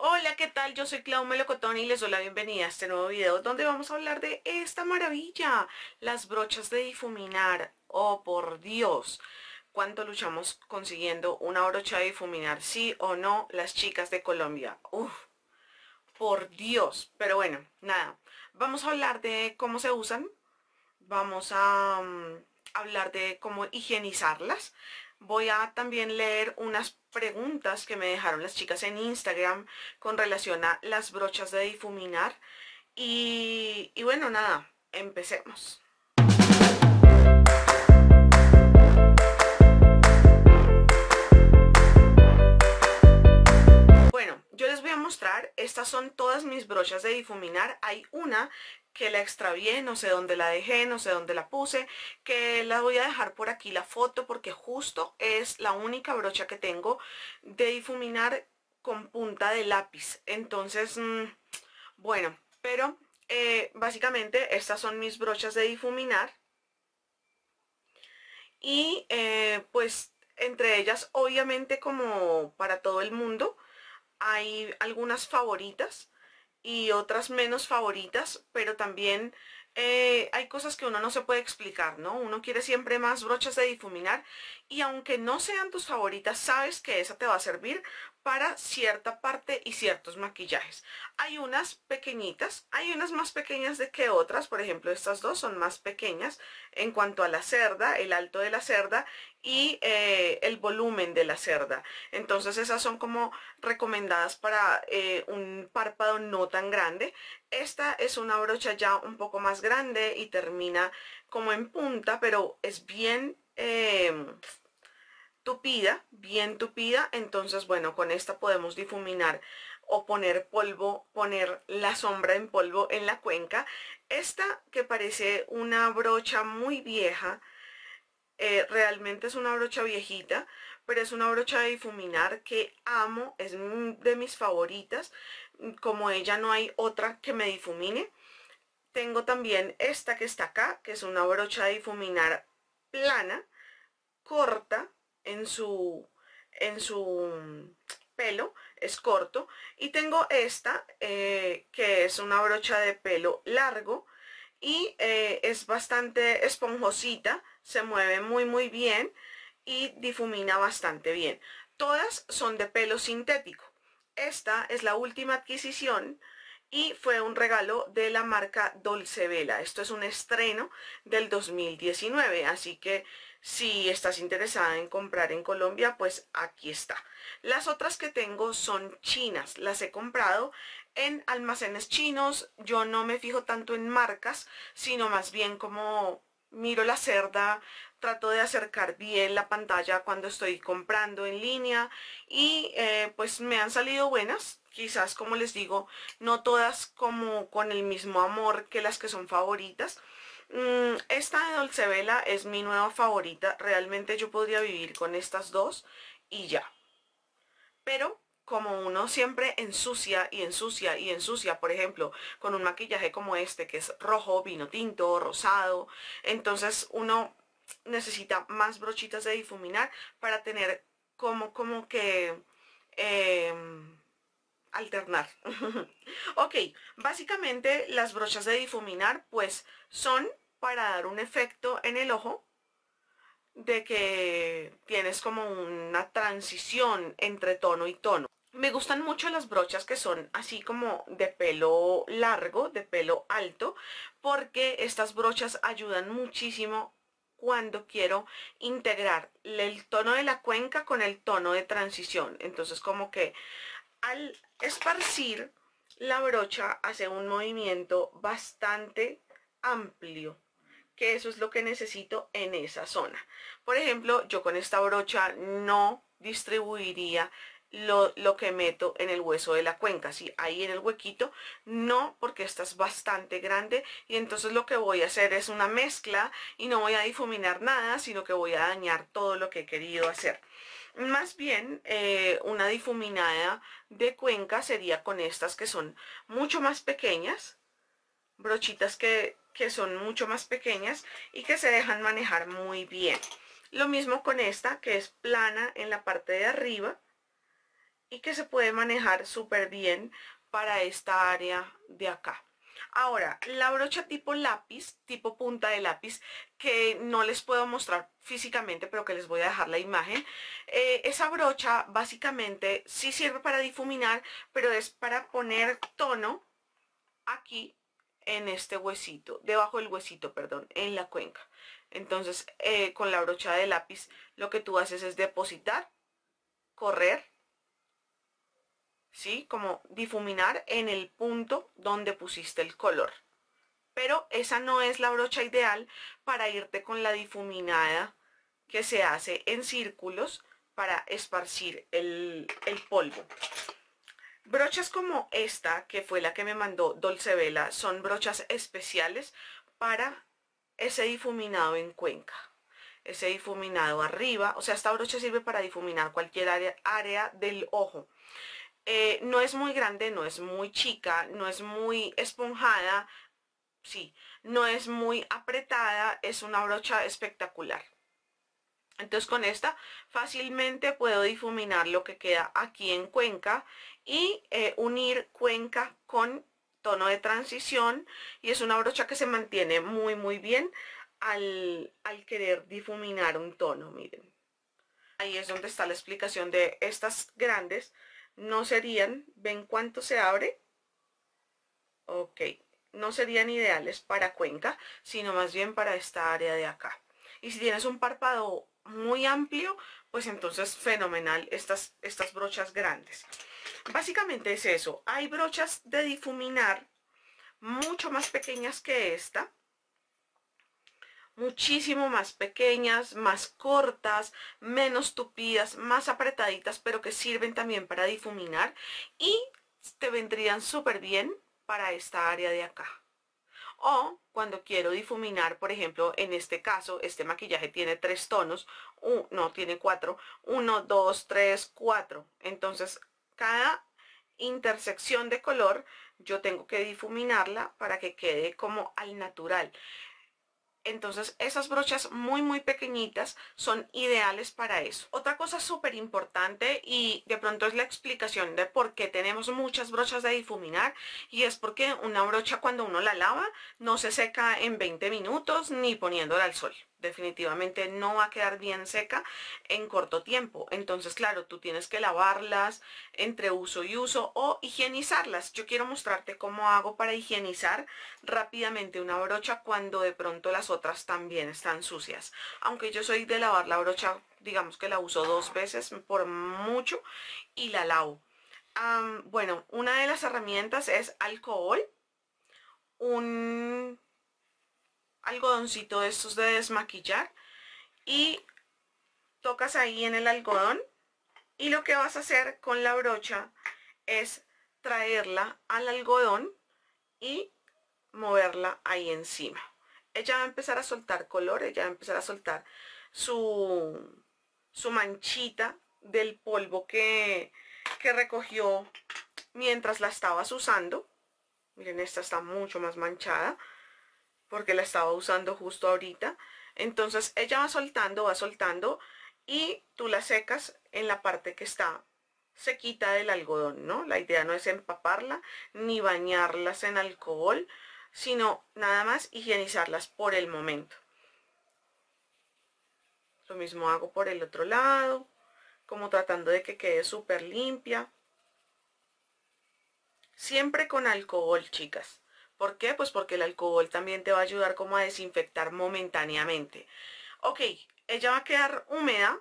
Hola, ¿qué tal? Yo soy Clau Melocotón y les doy la bienvenida a este nuevo video donde vamos a hablar de esta maravilla, las brochas de difuminar. ¡Oh, por Dios! ¿Cuánto luchamos consiguiendo una brocha de difuminar? ¿Sí o no? Las chicas de Colombia. ¡Uf! Por Dios. Pero bueno, nada. Vamos a hablar de cómo se usan. Vamos a mm, hablar de cómo higienizarlas voy a también leer unas preguntas que me dejaron las chicas en Instagram con relación a las brochas de difuminar. Y, bueno, nada, empecemos. Bueno, yo les voy a mostrar, estas son todas mis brochas de difuminar. Hay una que la extravié, no sé dónde la dejé, no sé dónde la puse, que la voy a dejar por aquí la foto porque justo es la única brocha que tengo de difuminar con punta de lápiz. Entonces, mm, bueno, pero eh, básicamente estas son mis brochas de difuminar. Y eh, pues entre ellas, obviamente como para todo el mundo, hay algunas favoritas y otras menos favoritas, pero también eh, hay cosas que uno no se puede explicar, ¿no? Uno quiere siempre más brochas de difuminar y aunque no sean tus favoritas, sabes que esa te va a servir para cierta parte y ciertos maquillajes. Hay unas pequeñitas, hay unas más pequeñas de que otras, por ejemplo estas dos son más pequeñas en cuanto a la cerda, el alto de la cerda y eh, el volumen de la cerda. Entonces esas son como recomendadas para eh, un párpado no tan grande. Esta es una brocha ya un poco más grande y termina como en punta, pero es bien... Eh, tupida, bien tupida, entonces bueno, con esta podemos difuminar o poner polvo, poner la sombra en polvo en la cuenca. Esta que parece una brocha muy vieja, eh, realmente es una brocha viejita, pero es una brocha de difuminar que amo, es de mis favoritas, como ella no hay otra que me difumine. Tengo también esta que está acá, que es una brocha de difuminar plana, corta, en su, en su pelo, es corto. Y tengo esta, eh, que es una brocha de pelo largo y eh, es bastante esponjosita, se mueve muy muy bien y difumina bastante bien. Todas son de pelo sintético. Esta es la última adquisición y fue un regalo de la marca Dolce Vela. Esto es un estreno del 2019, así que si estás interesada en comprar en Colombia, pues aquí está. Las otras que tengo son chinas. Las he comprado en almacenes chinos. Yo no me fijo tanto en marcas, sino más bien como miro la cerda, trato de acercar bien la pantalla cuando estoy comprando en línea y eh, pues me han salido buenas. Quizás, como les digo, no todas como con el mismo amor que las que son favoritas, Mm, esta de Dolce Vela es mi nueva favorita. Realmente yo podría vivir con estas dos y ya. Pero como uno siempre ensucia y ensucia y ensucia, por ejemplo, con un maquillaje como este, que es rojo, vino tinto, rosado, entonces uno necesita más brochitas de difuminar para tener como, como que... Em, alternar. ok, básicamente las brochas de difuminar pues son para dar un efecto en el ojo de que tienes como una transición entre tono y tono. Me gustan mucho las brochas que son así como de pelo largo, de pelo alto, porque estas brochas ayudan muchísimo cuando quiero integrar el tono de la cuenca con el tono de transición. Entonces como que al esparcir la brocha hace un movimiento bastante amplio que eso es lo que necesito en esa zona por ejemplo yo con esta brocha no distribuiría lo, que meto en el hueso de la cuenca ¿sí? ahí en el huequito no porque esta es bastante grande y entonces lo que voy a hacer es una mezcla y no voy a difuminar nada sino que voy a dañar todo lo que he querido hacer más bien, eh, una difuminada de cuenca sería con estas que son mucho más pequeñas, brochitas que, que son mucho más pequeñas y que se dejan manejar muy bien. Lo mismo con esta, que es plana en la parte de arriba y que se puede manejar súper bien para esta área de acá. Ahora, la brocha tipo lápiz, tipo punta de lápiz, que no les puedo mostrar físicamente, pero que les voy a dejar la imagen. Eh, esa brocha básicamente sí sirve para difuminar, pero es para poner tono aquí en este huesito, debajo del huesito, perdón, en la cuenca. Entonces, eh, con la brocha de lápiz, lo que tú haces es depositar, correr, ¿sí? Como difuminar en el punto donde pusiste el color. Pero esa no es la brocha ideal para irte con la difuminada que se hace en círculos para esparcir el, polvo. Brochas como esta, que fue la que me mandó Dolce Vela, son brochas especiales para ese difuminado en cuenca. Ese difuminado arriba, o sea, esta brocha sirve para difuminar cualquier área del ojo. Eh, no es muy grande, no es muy chica, no es muy esponjada, sí, no es muy apretada, es una brocha espectacular. Entonces con esta fácilmente puedo difuminar lo que queda aquí en cuenca y eh, unir cuenca con tono de transición y es una brocha que se mantiene muy muy bien al, al querer difuminar un tono, miren. Ahí es donde está la explicación de estas grandes no serían, ven cuánto se abre, ok, no serían ideales para Cuenca, sino más bien para esta área de acá. Y si tienes un párpado muy amplio, pues entonces fenomenal estas, estas brochas grandes. Básicamente es eso, hay brochas de difuminar mucho más pequeñas que esta, muchísimo más pequeñas, más cortas, menos tupidas, más apretaditas, pero que sirven también para difuminar y te vendrían súper bien para esta área de acá. O cuando quiero difuminar, por ejemplo, en este caso, este maquillaje tiene tres tonos, uno no, tiene cuatro, uno, dos, tres, cuatro. Entonces, cada intersección de color yo tengo que difuminarla para que quede como al natural. Entonces esas brochas muy muy pequeñitas son ideales para eso. Otra cosa súper importante y de pronto es la explicación de por qué tenemos muchas brochas de difuminar y es porque una brocha cuando uno la lava no se seca en 20 minutos ni poniéndola al sol definitivamente no va a quedar bien seca en corto tiempo. Entonces, claro, tú tienes que lavarlas entre uso y uso o higienizarlas. Yo quiero mostrarte cómo hago para higienizar rápidamente una brocha cuando de pronto las otras también están sucias. Aunque yo soy de lavar la brocha, digamos que la uso dos veces por mucho y la lavo. bueno, una de las herramientas es alcohol, un algodoncito de estos de desmaquillar y tocas ahí en el algodón y lo que vas a hacer con la brocha es traerla al algodón y moverla ahí encima ella va a empezar a soltar color, ella va a empezar a soltar su, su manchita del polvo que, que recogió mientras la estabas usando miren esta está mucho más manchada porque la estaba usando justo ahorita. Entonces ella va soltando, va soltando y tú la secas en la parte que está sequita del algodón, ¿no? La idea no es empaparla ni bañarlas en alcohol, sino nada más higienizarlas por el momento. Lo mismo hago por el otro lado, como tratando de que quede súper limpia. Siempre con alcohol, chicas. ¿Por qué? Pues porque el alcohol también te va a ayudar como a desinfectar momentáneamente. Ok, ella va a quedar húmeda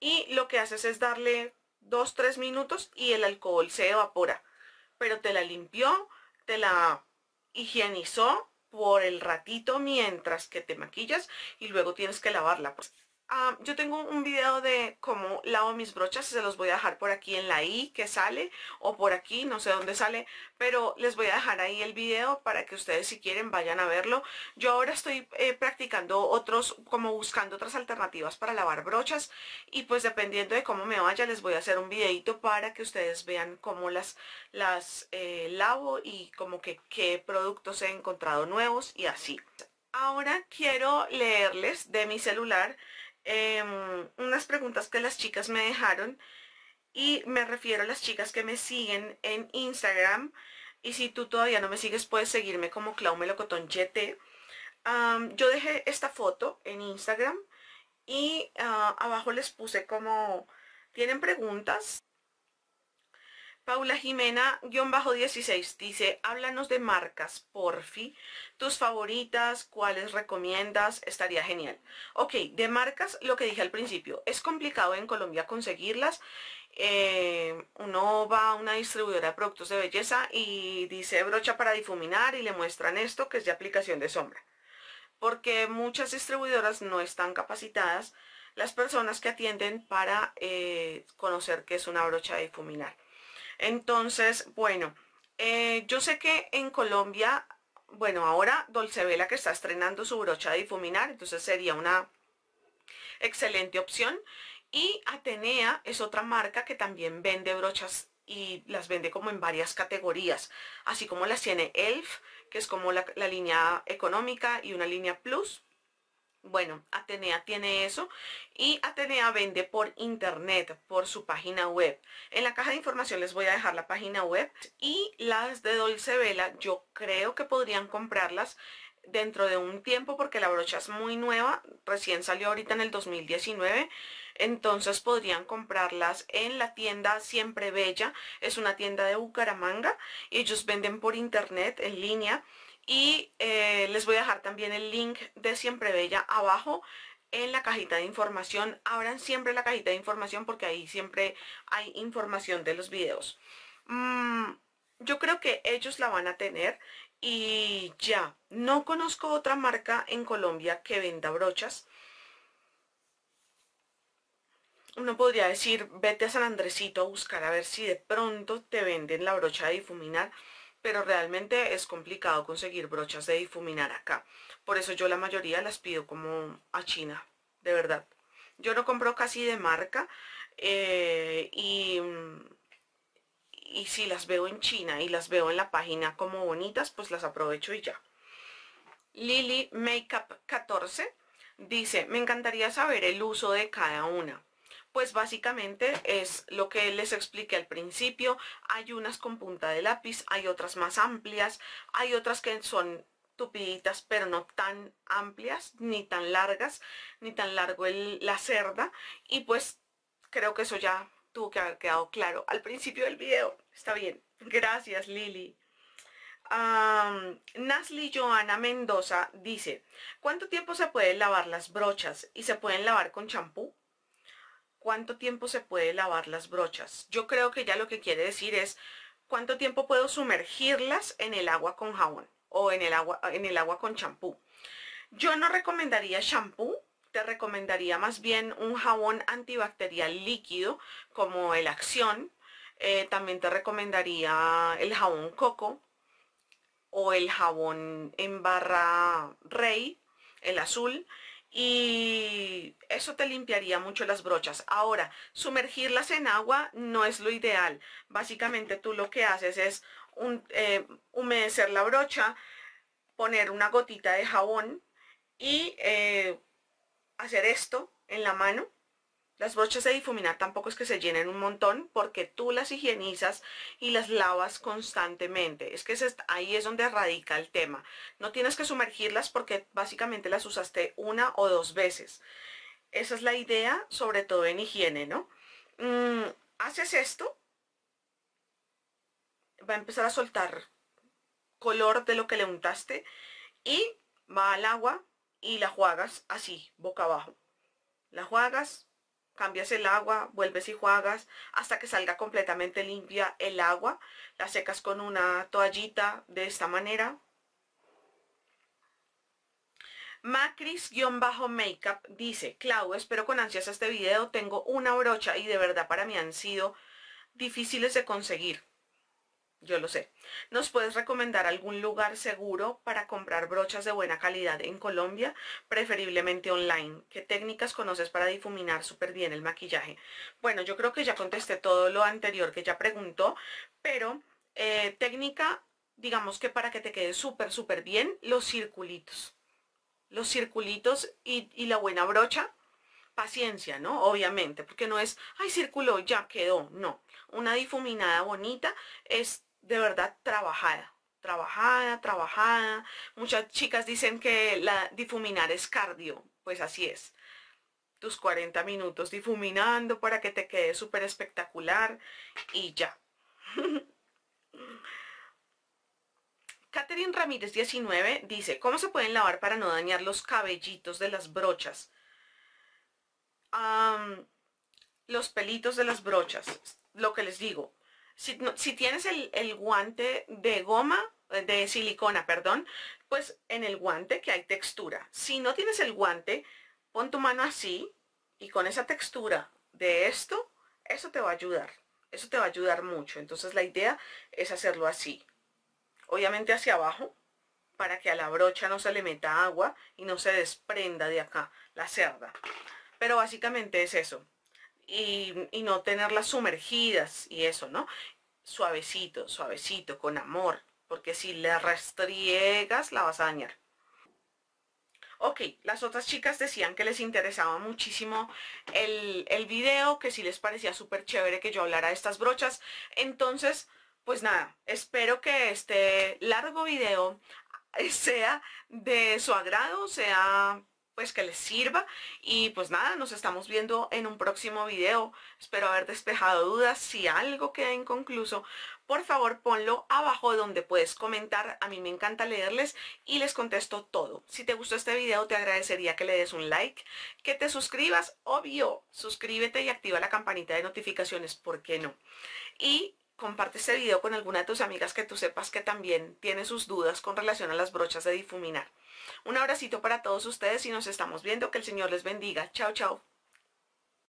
y lo que haces es darle 2-3 minutos y el alcohol se evapora. Pero te la limpió, te la higienizó por el ratito mientras que te maquillas y luego tienes que lavarla. Pues yo tengo un video de cómo lavo mis brochas, se los voy a dejar por aquí en la i que sale o por aquí, no sé dónde sale, pero les voy a dejar ahí el video para que ustedes si quieren vayan a verlo. Yo ahora estoy eh, practicando otros, como buscando otras alternativas para lavar brochas y pues dependiendo de cómo me vaya les voy a hacer un videito para que ustedes vean cómo las, las eh, lavo y como que qué productos he encontrado nuevos y así. Ahora quiero leerles de mi celular Em, unas preguntas que las chicas me dejaron y me refiero a las chicas que me siguen en Instagram y si tú todavía no me sigues puedes seguirme como ClaumeloCotón GT. yo dejé esta foto en Instagram y ah, abajo les puse como, ¿tienen preguntas? Paula Jimena-16 dice, háblanos de marcas, porfi, tus favoritas, cuáles recomiendas, estaría genial. Ok, de marcas, lo que dije al principio, es complicado en Colombia conseguirlas. Eh, uno va a una distribuidora de productos de belleza y dice brocha para difuminar y le muestran esto que es de aplicación de sombra. Porque muchas distribuidoras no están capacitadas las personas que atienden para eh, conocer qué es una brocha de difuminar. Entonces, bueno, eh, yo sé que en Colombia, bueno, ahora Dolce Vela que está estrenando su brocha de difuminar, entonces sería una excelente opción. Y Atenea es otra marca que también vende brochas y las vende como en varias categorías, así como las tiene Elf, que es como la línea económica y una línea plus. Bueno, Atenea tiene eso y Atenea vende por internet, por su página web. En la caja de información les voy a dejar la página web y las de Dolce Vela yo creo que podrían comprarlas dentro de un tiempo porque la brocha es muy nueva, recién salió ahorita en el 2019, entonces podrían comprarlas en la tienda Siempre Bella, es una tienda de Bucaramanga, ellos venden por internet en línea y eh, les voy a dejar también el link de Siempre Bella abajo en la cajita de información. Abran siempre la cajita de información porque ahí siempre hay información de los videos. Mm, yo creo que ellos la van a tener y ya. No conozco otra marca en Colombia que venda brochas. Uno podría decir, vete a San Andresito a buscar a ver si de pronto te venden la brocha de difuminar pero realmente es complicado conseguir brochas de difuminar acá. Por eso yo la mayoría las pido como a China, de verdad. Yo no compro casi de marca eh, y, y si las veo en China y las veo en la página como bonitas, pues las aprovecho y ya. Lily Makeup 14 dice, me encantaría saber el uso de cada una pues básicamente es lo que les expliqué al principio. Hay unas con punta de lápiz, hay otras más amplias, hay otras que son tupiditas pero no tan amplias, ni tan largas, ni tan largo la cerda. Y pues creo que eso ya tuvo que haber quedado claro al principio del video. Está bien. Gracias Lili. Um, Nasli Joana Mendoza dice, ¿cuánto tiempo se pueden lavar las brochas y se pueden lavar con champú? cuánto tiempo se puede lavar las brochas. Yo creo que ya lo que quiere decir es cuánto tiempo puedo sumergirlas en el agua con jabón o en el agua, en el agua con champú. Yo no recomendaría champú, te recomendaría más bien un jabón antibacterial líquido como el Acción. Eh, también te recomendaría el jabón coco o el jabón en barra rey, el azul y eso te limpiaría mucho las brochas. Ahora, sumergirlas en agua no es lo ideal. Básicamente tú lo que haces es eh, humedecer la brocha, poner una gotita de jabón y eh, hacer esto en la mano las brochas de difuminar tampoco es que se llenen un montón porque tú las higienizas y las lavas constantemente. Es que ahí es donde radica el tema. No tienes que sumergirlas porque básicamente las usaste una o dos veces. Esa es la idea, sobre todo en higiene, ¿no? Mm, haces esto, va a empezar a soltar color de lo que le untaste y va al agua y la juagas así, boca abajo. La juagas cambias el agua, vuelves y juegas hasta que salga completamente limpia el agua. La secas con una toallita de esta manera. Macris-Makeup dice, Clau, espero con ansias este video, tengo una brocha y de verdad para mí han sido difíciles de conseguir yo lo sé. ¿Nos puedes recomendar algún lugar seguro para comprar brochas de buena calidad en Colombia, preferiblemente online? ¿Qué técnicas conoces para difuminar súper bien el maquillaje? Bueno, yo creo que ya contesté todo lo anterior que ya preguntó, pero eh, técnica, digamos que para que te quede súper, súper bien, los circulitos. Los circulitos y la buena brocha paciencia, ¿no? Obviamente, porque no es, ay, circuló, ya quedó, no. Una difuminada bonita es de verdad trabajada, trabajada, trabajada. Muchas chicas dicen que la difuminar es cardio, pues así es. Tus 40 minutos difuminando para que te quede súper espectacular y ya. Catherine Ramírez 19 dice, ¿cómo se pueden lavar para no dañar los cabellitos de las brochas? los pelitos de las brochas. Lo que les digo. Si, si tienes el, el, guante de goma, eh, de silicona, perdón, pues en el guante que hay textura. Si no tienes el guante, pon tu mano así y con esa textura de esto, eso te va a ayudar. Eso te va a ayudar mucho. Entonces la idea es hacerlo así. Obviamente hacia abajo, para que a la brocha no se le meta agua y no se desprenda de acá la cerda. Pero básicamente es eso. Y, no tenerlas sumergidas y eso, ¿no? Suavecito, suavecito, con amor. Porque si la rastriegas, la vas a dañar. Ok, las otras chicas decían que les interesaba muchísimo el, el video, que si les parecía súper chévere que yo hablara de estas brochas. Entonces, pues nada, espero que este largo video sea de su agrado, sea pues que les sirva y pues nada, nos estamos viendo en un próximo video, espero haber despejado dudas, si algo queda inconcluso, por favor ponlo abajo donde puedes comentar, a mí me encanta leerles y les contesto todo. Si te gustó este video te agradecería que le des un like, que te suscribas, obvio, suscríbete y activa la campanita de notificaciones, ¿por qué no? Y comparte este video con alguna de tus amigas que tú sepas que también tiene sus dudas con relación a las brochas de difuminar. Un abracito para todos ustedes y nos estamos viendo. Que el Señor les bendiga. Chao, chao.